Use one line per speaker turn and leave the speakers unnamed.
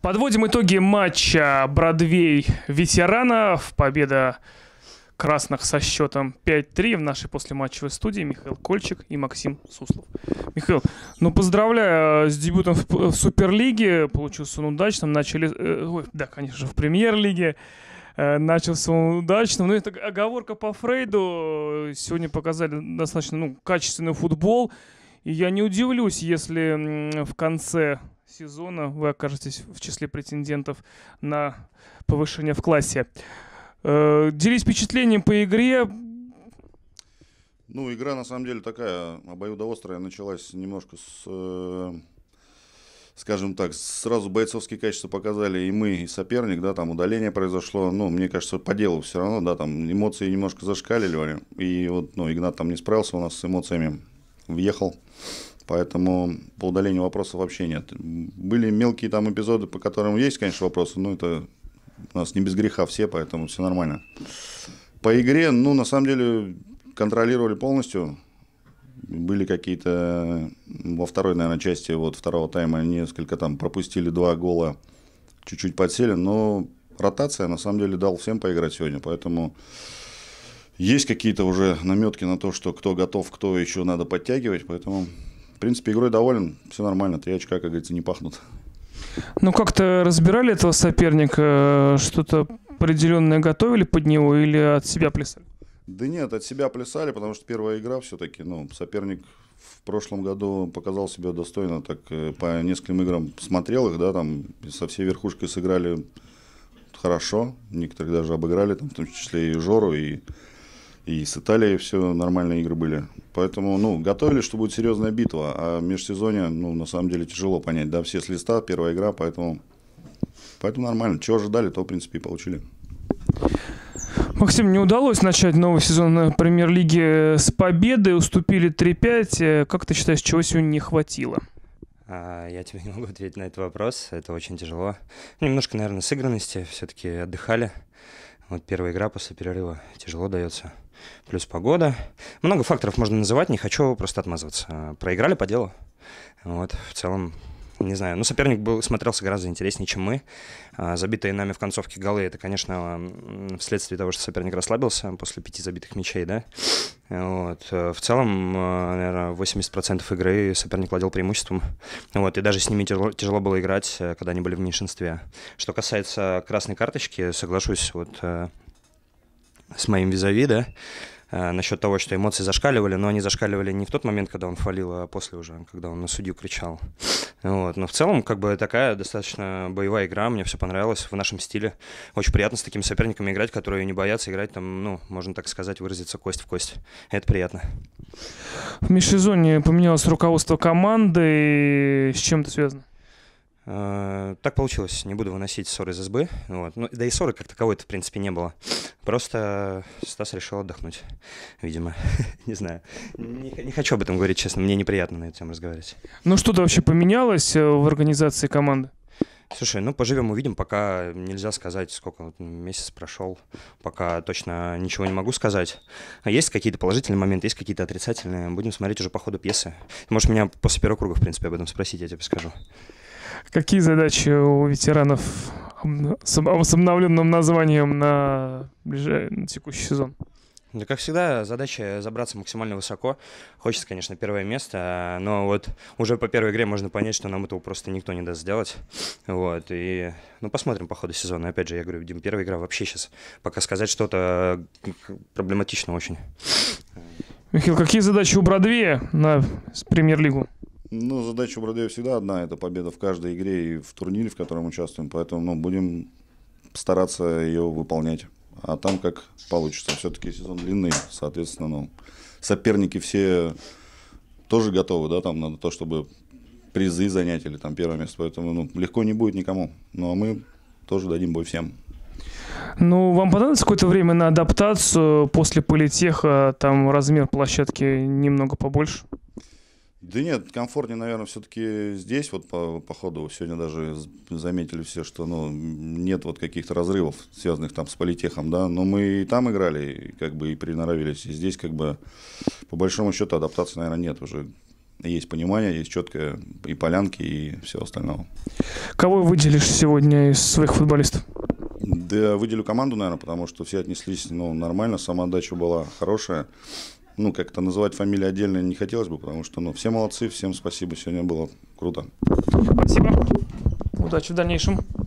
Подводим итоги матча Бродвей-Ветерана. Победа красных со счетом 5-3 в нашей послематчевой студии Михаил Кольчик и Максим Суслов. Михаил, ну поздравляю э, с дебютом в, в Суперлиге. Получился он удачным. Начали, э, ой, да, конечно, в Премьер-лиге. Э, начался он удачным. Но ну, это оговорка по Фрейду. Сегодня показали достаточно ну, качественный футбол. И я не удивлюсь, если в конце сезона вы окажетесь в числе претендентов на повышение в классе. Э, делись впечатлением по игре.
Ну, игра на самом деле такая обоюдоострая. Началась немножко с, э, скажем так, сразу бойцовские качества показали и мы, и соперник, да, там удаление произошло. Ну, мне кажется, по делу все равно, да, там эмоции немножко зашкалили, И вот, ну, Игнат там не справился у нас с эмоциями, въехал. Поэтому по удалению вопросов вообще нет. Были мелкие там эпизоды, по которым есть, конечно, вопросы, но это у нас не без греха все, поэтому все нормально. По игре, ну, на самом деле, контролировали полностью. Были какие-то во второй, наверное, части вот второго тайма несколько там пропустили два гола, чуть-чуть подсели, но ротация на самом деле дал всем поиграть сегодня, поэтому есть какие-то уже наметки на то, что кто готов, кто еще надо подтягивать, поэтому в принципе, игрой доволен, все нормально, три очка, как говорится, не пахнут.
Ну, как-то разбирали этого соперника, э, что-то определенное готовили под него или от себя плясали?
Да нет, от себя плясали, потому что первая игра все-таки, ну, соперник в прошлом году показал себя достойно, так э, по нескольким играм смотрел их, да, там со всей верхушкой сыграли хорошо, некоторые даже обыграли, там, в том числе и Жору, и и с Италией все нормальные игры были. Поэтому, ну, готовили, что будет серьезная битва. А в межсезонье, ну, на самом деле тяжело понять. Да, все с листа, первая игра, поэтому, поэтому нормально. Чего ожидали, то, в принципе, и получили.
Максим, не удалось начать новый сезон на премьер-лиге с победы, уступили 3-5. Как ты считаешь, чего сегодня не хватило?
А, я тебе не могу ответить на этот вопрос, это очень тяжело. Немножко, наверное, сыгранности, все-таки отдыхали. Вот первая игра после перерыва тяжело дается. Плюс погода. Много факторов можно называть, не хочу просто отмазываться. Проиграли по делу. Вот, в целом не знаю, ну, соперник был, смотрелся гораздо интереснее, чем мы. А, забитые нами в концовке голы, это, конечно, вследствие того, что соперник расслабился после пяти забитых мячей, да. Вот. Э, в целом, э, наверное, 80% игры соперник владел преимуществом. Вот. И даже с ними тяжело, тяжело было играть, э, когда они были в меньшинстве. Что касается красной карточки, соглашусь вот с моим визави, да, Э, насчет того, что эмоции зашкаливали, но они зашкаливали не в тот момент, когда он фалил, а после уже, когда он на судью кричал. Вот. Но в целом, как бы такая достаточно боевая игра, мне все понравилось в нашем стиле. Очень приятно с такими соперниками играть, которые не боятся играть там, ну, можно так сказать, выразиться кость в кость. Это приятно.
В межсезонье поменялось руководство команды. С чем это связано?
Э, так получилось, не буду выносить ссоры из СБ. Вот. Ну, да и ссоры как таковой-то, в принципе, не было. Просто Стас решил отдохнуть, видимо. не знаю. Не, не хочу об этом говорить, честно. Мне неприятно на эту тему разговаривать. Ну что-то вообще поменялось э, в организации команды? Слушай, ну поживем, увидим, пока нельзя сказать, сколько вот, месяц прошел, пока точно ничего не могу сказать. А есть какие-то положительные моменты, есть какие-то отрицательные, будем смотреть уже по ходу пьесы. Ты можешь меня после первого круга, в принципе, об этом спросить, я тебе скажу.
Какие задачи у ветеранов об обновленным названием на, ближай... на текущий сезон?
Да как всегда, задача забраться максимально высоко. Хочется, конечно, первое место, но вот уже по первой игре можно понять, что нам этого просто никто не даст сделать. Вот, и, ну, посмотрим по ходу сезона. Опять же, я говорю, Дим, первая игра вообще сейчас пока сказать что-то проблематично очень.
Михаил, какие задачи у Бродвея на премьер-лигу?
Ну, задача у Бродея всегда одна, это победа в каждой игре и в турнире, в котором участвуем, поэтому ну, будем стараться ее выполнять. А там как получится. Все-таки сезон длинный, соответственно, ну, соперники все тоже готовы, да, там надо то, чтобы призы занять или там первое место, поэтому ну, легко не будет никому. Ну, а мы тоже дадим бой всем.
Ну, вам понадобится какое-то время на адаптацию после политеха, там размер площадки немного побольше?
Да нет, комфортнее, наверное, все-таки здесь, вот по, по ходу, сегодня даже заметили все, что ну, нет вот каких-то разрывов, связанных там с политехом, да, но мы и там играли, как бы и приноровились, и здесь как бы по большому счету адаптации, наверное, нет уже. Есть понимание, есть четкое и полянки, и все остальное. Кого выделишь
сегодня из своих футболистов?
Да, выделю команду, наверное, потому что все отнеслись ну, нормально, сама отдача была хорошая ну, как-то называть фамилии отдельно не хотелось бы, потому что, ну, все молодцы, всем спасибо, сегодня было круто. Спасибо.
Удачи в дальнейшем.